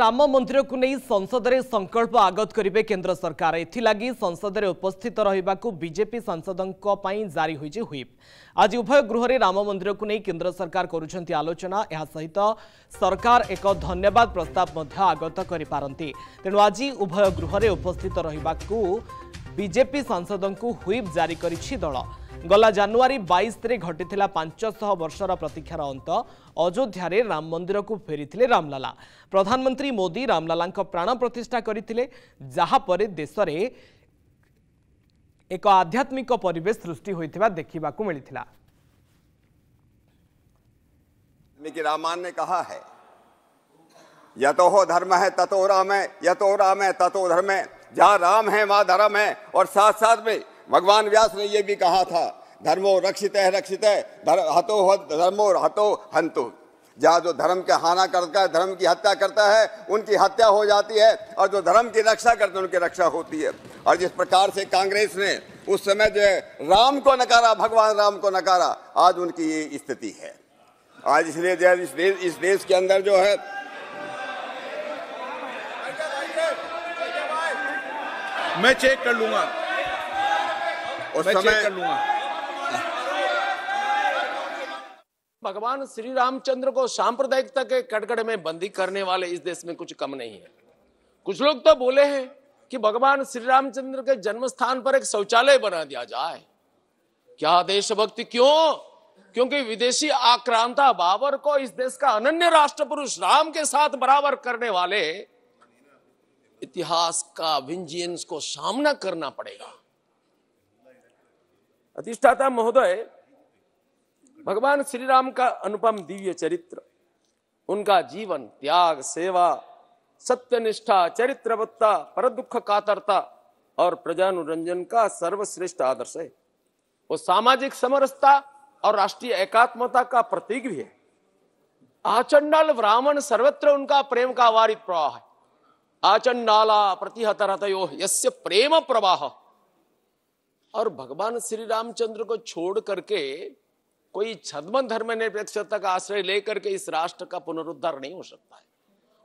ରାମ ମନ୍ଦିରକୁ ନେଇ ସଂସଦରେ ସଂକଳ୍ପ ଆଗତ କରିବେ କେନ୍ଦ୍ର ସରକାର ଏଥିଲାଗି ସଂସଦରେ ଉପସ୍ଥିତ ରହିବାକୁ ବିଜେପି ସାଂସଦଙ୍କ ପାଇଁ ଜାରି ହୋଇଛି ହ୍ୱିପ୍ ଆଜି ଉଭୟ ଗୃହରେ ରାମ ମନ୍ଦିରକୁ ନେଇ କେନ୍ଦ୍ର ସରକାର କରୁଛନ୍ତି ଆଲୋଚନା ଏହା ସହିତ ସରକାର ଏକ ଧନ୍ୟବାଦ ପ୍ରସ୍ତାବ ମଧ୍ୟ ଆଗତ କରିପାରନ୍ତି ତେଣୁ ଆଜି ଉଭୟ ଗୃହରେ ଉପସ୍ଥିତ ରହିବାକୁ ବିଜେପି ସାଂସଦଙ୍କୁ ହ୍ୱିପ୍ ଜାରି କରିଛି ଦଳ गला जानुरी बैश तारीख घटी पांचशह वर्षर प्रतीक्षार अंत अयोध्य राम मंदिर को फेरी रामलला प्रधानमंत्री मोदी रामलला प्राण प्रतिष्ठा करापर देश में एक आध्यात्मिक परेश सृष्टि देखा मिलता रामायण ने कहा है यतो हो धर्म है ततो राम है यतो राम है ततो धर्म है जहाँ राम है वहाँ धर्म है और साथ साथ में भगवान व्यास ने यह भी कहा था धर्मो रक्षित है रक्षित है हतो धर्मो हतो हंतो जहाँ जो धर्म के हाना करता है धर्म की हत्या करता है उनकी हत्या हो जाती है और जो धर्म की रक्षा करते हैं उनकी रक्षा होती है और जिस प्रकार से कांग्रेस ने उस समय जो है राम को नकारा भगवान राम को नकारा आज उनकी ये स्थिति है आज इसलिए जो है इस देश इस देश के अंदर जो है मैं चेक कर लूंगा और मैं समय कर लूंगा भगवान श्री रामचंद्र को सांप्रदायिकता के कटकड़े में बंदी करने वाले इस देश में कुछ कम नहीं है कुछ लोग तो बोले हैं कि भगवान श्री रामचंद्र के जन्म स्थान पर एक शौचालय बना दिया जाए क्या देशभक्ति क्यों क्योंकि विदेशी आक्रांता बाबर को इस देश का अनन्य राष्ट्रपुरुष राम के साथ बराबर करने वाले इतिहास का को सामना करना पड़ेगा अधिष्ठाता महोदय भगवान श्री राम का अनुपम दिव्य चरित्र उनका जीवन त्याग सेवा सत्यनिष्ठा चरित्रवत्ता पर दुख कातरता और प्रजानुरंजन का सर्वश्रेष्ठ आदर्श है वो सामाजिक समरसता और राष्ट्रीय एकात्मता का प्रतीक भी है आचंडाल ब्राह्मण सर्वत्र उनका प्रेम का वारित प्रवाह है आचंडाला प्रतिहतरतयो यस्य प्रेम प्रवाह और भगवान श्री रामचंद्र को छोड़ करके कोई छद्म धर्म निरपेक्षता का आश्रय लेकर के इस राष्ट्र का पुनरुद्धार नहीं हो सकता है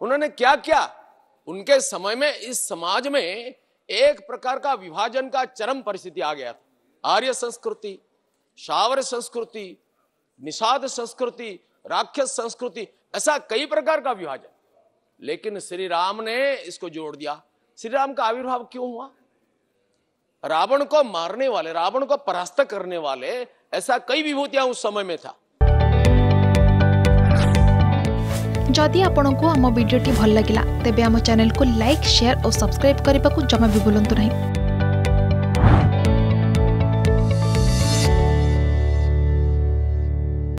उन्होंने क्या किया उनके समय में इस समाज में एक प्रकार का विभाजन का चरम परिस्थिति आ गया था आर्य संस्कृति शावर संस्कृति निषाद संस्कृति राक्षस संस्कृति ऐसा कई प्रकार का विभाजन लेकिन श्री राम ने इसको जोड़ दिया श्री राम का आविर्भाव क्यों हुआ रावण को मारने वाले रावण को परास्त करने वाले ऐसा कई विभूतियां उस समय में था जदि आपण को आम भिडी भल लगा तेब चेल को लाइक शेयर और सब्सक्राइब करने को जमा भी बुलां नहीं